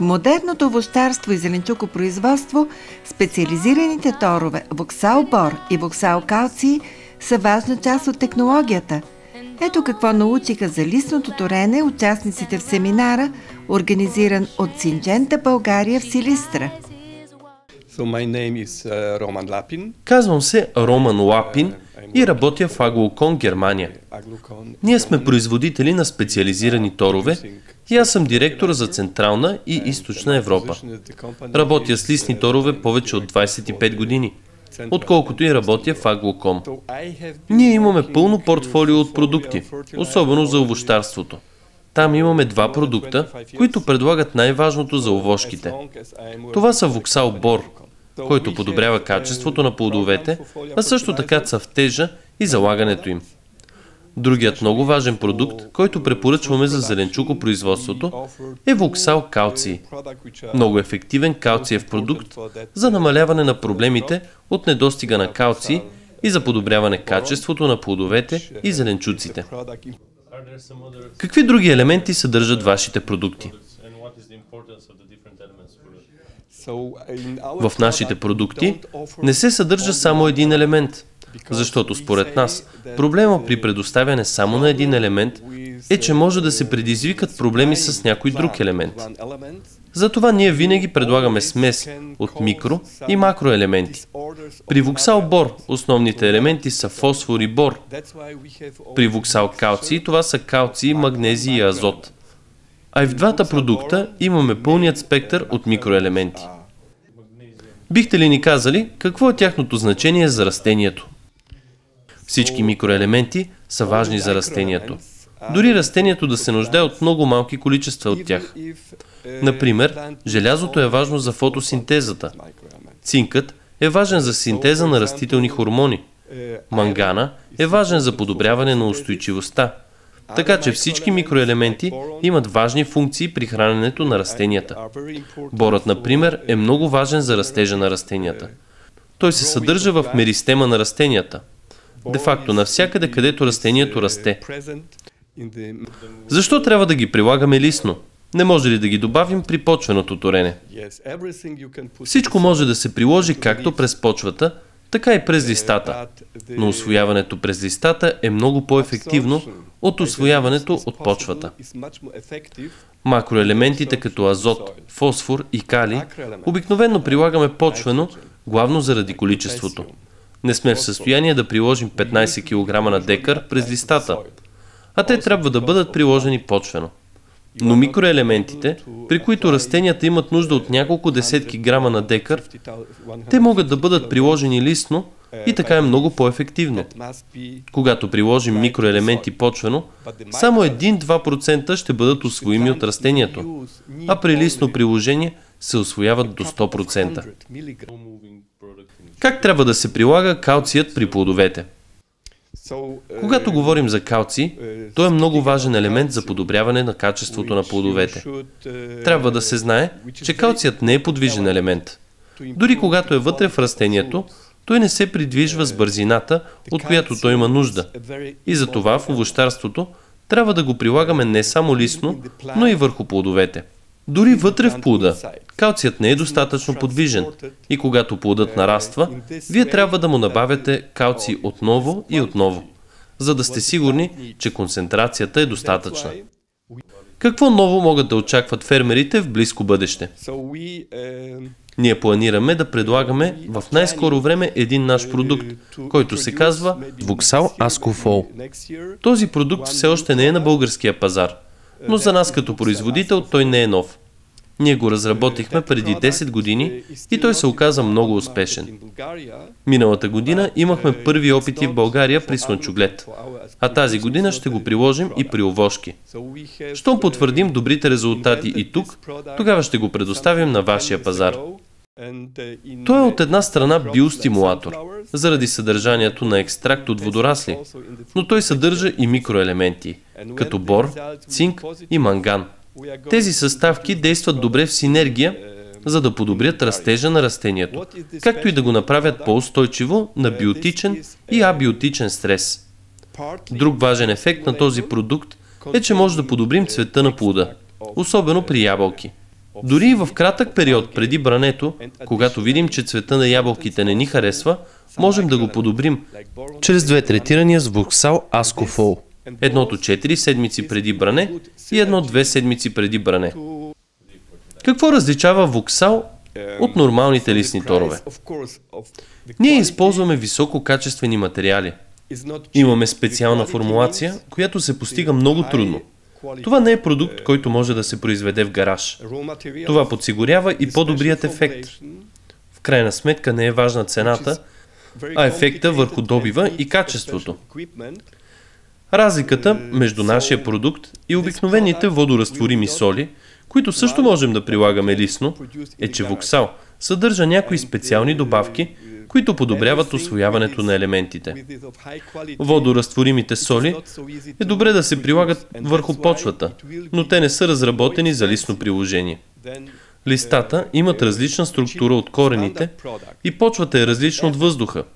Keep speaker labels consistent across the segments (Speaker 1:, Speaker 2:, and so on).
Speaker 1: модерното овощарство и зеленчукопроизводство, специализираните торове воксал Бор и воксал Калци са важна част от технологията. Ето какво научиха за листното торене участниците в семинара, организиран от Синджента България в Силистра – So my name is uh, Roman Lapin. Казвам се Роман Лапин и работя в Аглокон, Германия. Ние сме производители на специализирани торове и аз съм директор за Централна и Източна Европа. Работя с лисни торове повече от 25 години отколкото и работя в Аглоком. Ние имаме пълно портфолио от продукти, особено за овощарството. Там имаме два продукта, които предлагат най-важното за овощките. Това са Воксал Бор, който подобрява качеството на плодовете, а също така цъфтежа и залагането им. Другият много важен продукт, който препоръчваме за зеленчукопроизводството, е Воксал калций. Много ефективен калциев продукт за намаляване на проблемите от недостига на калций и за подобряване качеството на плодовете и зеленчуците. Какви други елементи съдържат вашите продукти? В нашите продукти не се съдържа само един елемент, защото според нас проблема при предоставяне само на един елемент е, че може да се предизвикат проблеми с някой друг елемент. Затова ние винаги предлагаме смес от микро и макро елементи. При воксал бор основните елементи са фосфор и бор. При воксал калци, това са калци, магнези и азот. А и в двата продукта имаме пълният спектър от микроелементи. Бихте ли ни казали какво е тяхното значение за растението? Всички микроелементи са важни за растението. Дори растението да се нуждае от много малки количества от тях. Например, желязото е важно за фотосинтезата. Цинкът е важен за синтеза на растителни хормони. Мангана е важен за подобряване на устойчивостта така че всички микроелементи имат важни функции при храненето на растенията. Борът, например, е много важен за растежа на растенията. Той се съдържа в меристема на растенията. Де факто навсякъде, където растението расте. Защо трябва да ги прилагаме лисно? Не може ли да ги добавим при почвеното торене? Всичко може да се приложи както през почвата, така и е през листата. Но освояването през листата е много по-ефективно от освояването от почвата. Макроелементите като азот, фосфор и кали обикновено прилагаме почвено, главно заради количеството. Не сме в състояние да приложим 15 кг на декар през листата, а те трябва да бъдат приложени почвено. Но микроелементите, при които растенията имат нужда от няколко десетки грама на декар, те могат да бъдат приложени листно и така е много по-ефективно. Когато приложим микроелементи почвено, само 1-2% ще бъдат освоими от растението, а при листно приложение се освояват до 100%. Как трябва да се прилага калцият при плодовете? Е, когато говорим за калци, е, той е много важен елемент за подобряване на качеството на плодовете. Е, трябва да се знае, че калцият не е подвижен елемент. Дори когато е вътре в растението, той не се придвижва с бързината, от която той има нужда. И за това в овощарството трябва да го прилагаме не само лисно, но и върху плодовете. Дори вътре в плода, калцият не е достатъчно подвижен и когато плодът нараства, вие трябва да му набавяте калци отново и отново, за да сте сигурни, че концентрацията е достатъчна. Какво ново могат да очакват фермерите в близко бъдеще? Ние планираме да предлагаме в най-скоро време един наш продукт, който се казва Вуксал Аскофол. Този продукт все още не е на българския пазар, но за нас като производител той не е нов. Ние го разработихме преди 10 години и той се оказа много успешен. Миналата година имахме първи опити в България при слънчоглед, а тази година ще го приложим и при овошки. Щом потвърдим добрите резултати и тук, тогава ще го предоставим на вашия пазар. Той е от една страна биостимулатор, заради съдържанието на екстракт от водорасли, но той съдържа и микроелементи, като бор, цинк и манган – тези съставки действат добре в синергия, за да подобрят растежа на растението, както и да го направят по-устойчиво на биотичен и абиотичен стрес. Друг важен ефект на този продукт е, че може да подобрим цвета на плода, особено при ябълки. Дори и в кратък период преди брането, когато видим, че цвета на ябълките не ни харесва, можем да го подобрим чрез две третирания с буксал аскофол едното 4 седмици преди бране и едно-две седмици преди бране. Какво различава воксал от нормалните лисни торове? Ние използваме висококачествени материали. Имаме специална формулация, която се постига много трудно. Това не е продукт, който може да се произведе в гараж. Това подсигурява и по-добрият ефект. В крайна сметка не е важна цената, а ефекта върху добива и качеството. Разликата между нашия продукт и обикновените водоразтворими соли, които също можем да прилагаме лисно, е, че Воксал съдържа някои специални добавки, които подобряват освояването на елементите. Водорастворимите соли е добре да се прилагат върху почвата, но те не са разработени за лисно приложение. Листата имат различна структура от корените и почвата е различна от въздуха –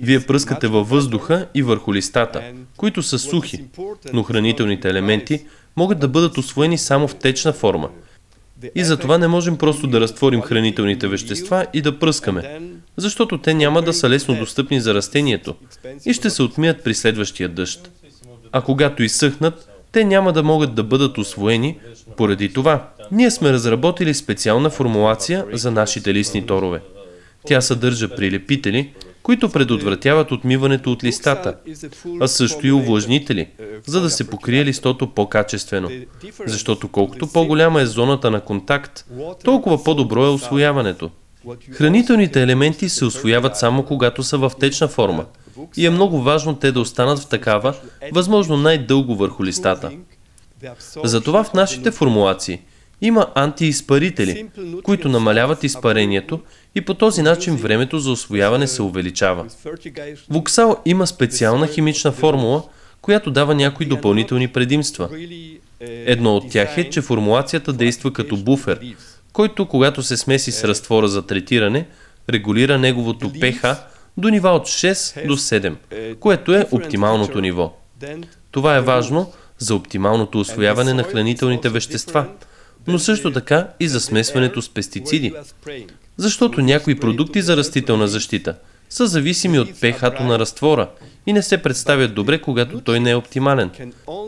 Speaker 1: вие пръскате във въздуха и върху листата, които са сухи, но хранителните елементи могат да бъдат освоени само в течна форма. И затова не можем просто да разтворим хранителните вещества и да пръскаме, защото те няма да са лесно достъпни за растението и ще се отмият при следващия дъжд. А когато изсъхнат, те няма да могат да бъдат освоени, поради това ние сме разработили специална формулация за нашите листни торове. Тя съдържа прилепители, които предотвратяват отмиването от листата, а също и увлажнители, за да се покрие листото по-качествено. Защото колкото по-голяма е зоната на контакт, толкова по-добро е освояването. Хранителните елементи се освояват само когато са в течна форма и е много важно те да останат в такава, възможно най-дълго върху листата. Затова в нашите формулации – има антиизпарители, които намаляват изпарението и по този начин времето за освояване се увеличава. Воксал има специална химична формула, която дава някои допълнителни предимства. Едно от тях е, че формулацията действа като буфер, който когато се смеси с разтвора за третиране, регулира неговото pH до нива от 6 до 7, което е оптималното ниво. Това е важно за оптималното освояване на хранителните вещества – но също така и за смесването с пестициди, защото някои продукти за растителна защита са зависими от пехато на разтвора и не се представят добре, когато той не е оптимален.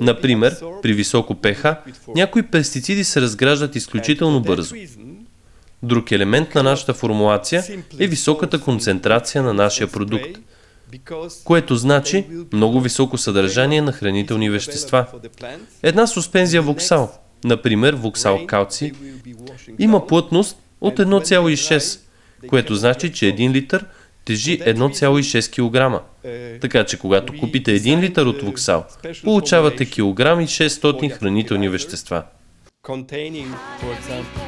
Speaker 1: Например, при високо пеха, някои пестициди се разграждат изключително бързо. Друг елемент на нашата формулация е високата концентрация на нашия продукт, което значи много високо съдържание на хранителни вещества. Една суспензия воксал – например воксал калци, има плътност от 1,6, което значи, че 1 литър тежи 1,6 кг. Така че когато uh, купите 1 литър от воксал, получавате килограм и 600 хранителни вещества. containing, for example,